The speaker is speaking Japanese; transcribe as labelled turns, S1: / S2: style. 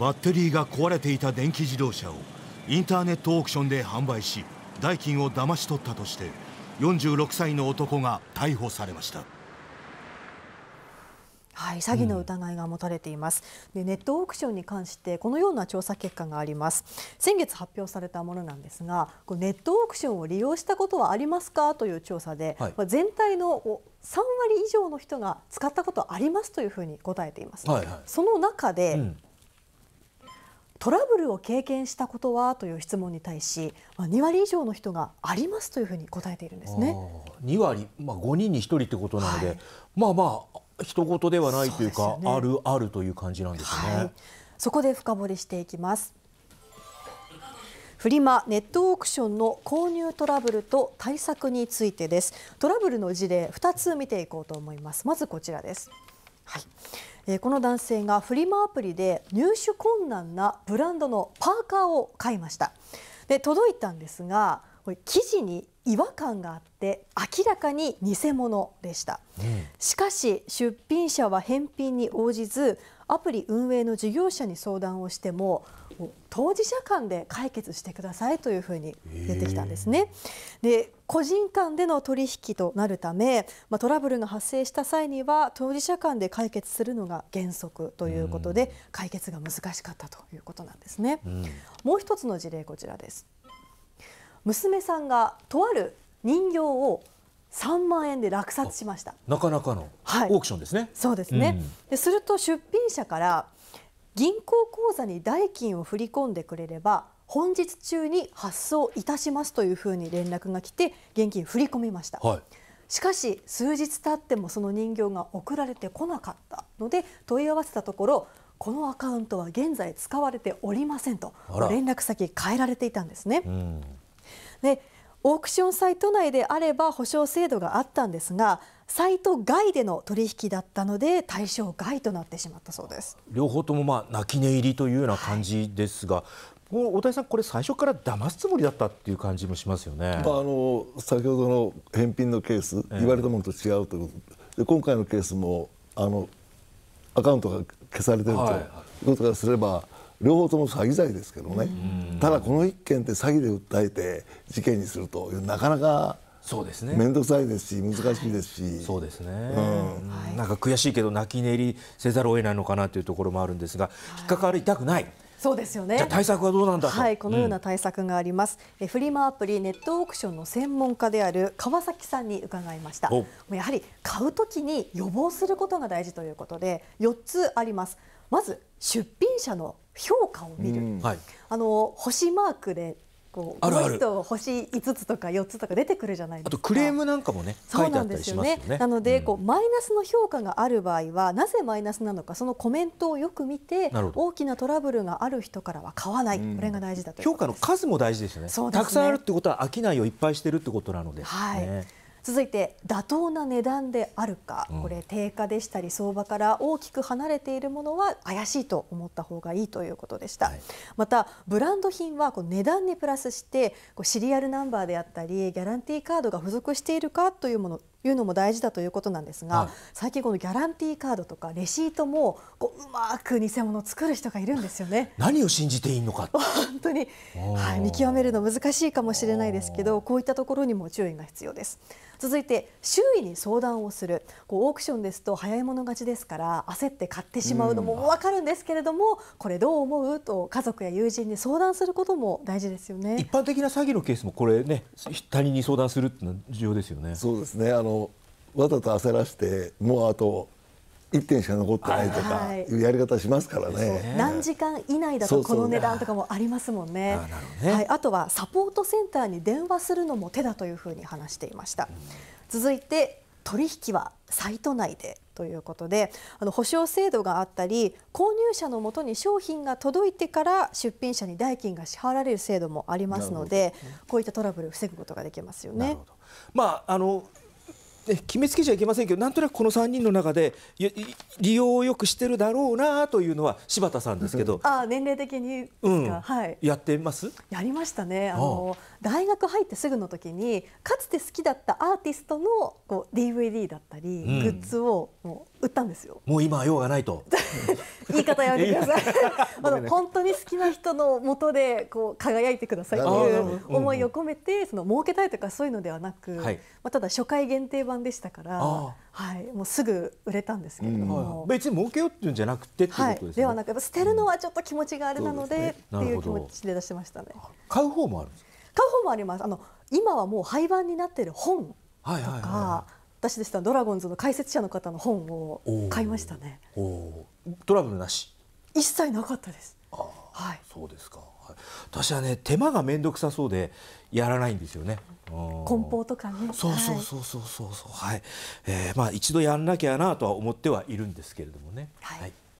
S1: バッテリーが壊れていた電気自動車をインターネットオークションで販売し代金を騙し取ったとして46歳の男が逮捕されました。
S2: はい、詐欺の疑いが持たれています、うん、でネットオークションに関してこのような調査結果があります先月発表されたものなんですがこネットオークションを利用したことはありますかという調査で、はい、全体の3割以上の人が使ったことありますというふうに答えています、はいはい、その中で、うんトラブルを経験したことはという質問に対し、まあ、2割以上の人がありますというふうに答えているんですね。
S1: 2割、まあ、5人に1人ってことなので、はい、まあまあ一言ではないというか、ね、あるあるという感じなんですね、はい、
S2: そこで深掘りしていきます。フリマネットオークションの購入トラブルと対策についてですトラブルの事例2つ見ていこうと思いますまずこちらですはいえこの男性がフリマアプリで入手困難なブランドのパーカーを買いましたで届いたんですがこれ生地に違和感があって明らかに偽物でした、しかし出品者は返品に応じずアプリ運営の事業者に相談をしても当事者間で解決してくださいというふうに出てきたんですね。で個人間での取引となるため、まあ、トラブルが発生した際には当事者間で解決するのが原則ということで、うん、解決が難しかったということなんですね。うん、もう一つの事例こちらです娘さんがとある人形を3万円で落札しました
S1: なかなかの、オークションですね、
S2: そうですね、ですると出品者から銀行口座に代金を振り込んでくれれば本日中に発送いたしますというふうに連絡が来て現金振り込みました、はい、しかし数日経ってもその人形が送られてこなかったので問い合わせたところこのアカウントは現在使われておりませんと連絡先変えられていたんですね。でオークションサイト内であれば保証制度があったんですがサイト外での取引だったので対象外となってしまったそうです
S1: 両方ともまあ泣き寝入りというような感じですが、はい、大谷さん、これ最初から騙すつもりだったっていう感じもしますよね、まあ、あの先ほどの返品のケース、言われたものと違うということで今回のケースもあのアカウントが消されてるということからすれば、両方とも詐欺罪ですけどね。うんただこの一件って詐欺で訴えて事件にするとなかなかそうですね。面倒くさいですし難しいですし。そうですね、うん。なんか悔しいけど泣き寝入りせざるを得ないのかなというところもあるんですが、引っかかりたくない。
S2: そうですよね。じゃ対
S1: 策はどうなんだはい、このような
S2: 対策があります。うん、フリマアプリネットオークションの専門家である川崎さんに伺いました。やはり買うときに予防することが大事ということで、四つあります。まず出品者の評価を見る、はい、あの星マークでこうある人星5つとか4つとか出てくるじゃないですか
S1: あとクレームなんかもねそうなんですよね、ね、なの
S2: で、こう、マイナスの評価がある場合はなぜマイナスなのかそのコメントをよく見て大きなトラブルがある人からは買わない、うん、これが大事だと評
S1: 価の数も大事ですよね、ね、たくさんあるってことは商いをいっぱいしてるってことなので、はい、ね
S2: 続いて妥当な値段であるか、これ定価でしたり相場から大きく離れているものは怪しいと思った方がいいということでした、はい、またブランド品はこう値段にプラスしてこうシリアルナンバーであったりギャランティーカードが付属しているかというものいうのも大事だということなんですが、はい、最近このギャランティーカードとかレシートもこううまく偽物を作る人がいるんですよね。
S1: 何を信じていいのか。本
S2: 当に、はい、見極めるの難しいかもしれないですけど、こういったところにも注意が必要です。続いて周囲に相談をするこうオークションですと早い者勝ちですから焦って買ってしまうのも分かるんですけれども、うん、これどう思うと家族や友人に相談することも大事ですよね一
S1: 般的な詐欺のケースもこれね他人に相談するってのは重要ですよねそうですねあののわざと焦らしてもうあと1点しか残ってないとかいうやり方しますからね、はい、何時
S2: 間以内だとこの値段とかもありますもんね、ね、はい、あとはサポートセンターに電話するのも手だというふうに話していました。続いて取引はサイト内でということであの保証制度があったり購入者のもとに商品が届いてから出品者に代金が支払われる制度もありますのでこういったトラブルを防ぐことができますよね。
S1: まあ、あの決めつけちゃいけませんけどなんとなくこの3人の中で利用をよくしてるだろうなというのは柴田さんですけど
S2: あ年齢的にでうんはい、やってますやりましたねあの大学入ってすぐの時にかつて好きだったアーティストのこう DVD だったり、うん、グッズをもう売ったんですよ
S1: もう今は用がないと
S2: 言い方やめてください あの本当に好きな人のもとでこう輝いてくださいという思いを込めてその儲けたいとかそういうのではなく、はい、まあ、ただ初回限定版んでしたから、はい、もうすぐ売れたんですけれども、う
S1: ん、別に儲けようっていうんじゃなくてってことですね、はい、では
S2: なく捨てるのはちょっと気持ちがあれなのでうんでね、っていう気持ちで出してましたね
S1: 買う方もあるんです
S2: 買う方もありますあの今はもう廃盤になっている本とか、はいはいはいはい私でしたらドラゴンズの解説者の方の本を買いましたね。
S1: おおトラブルなし。
S2: 一切なかったです。あはい。そうですか。
S1: 私はね手間が面倒くさそうでやらないんですよね。梱包とかね。そうそうそうそうそうそうはい、えー、まあ一度やんなきゃなとは思ってはいるんですけれどもね。はい、はい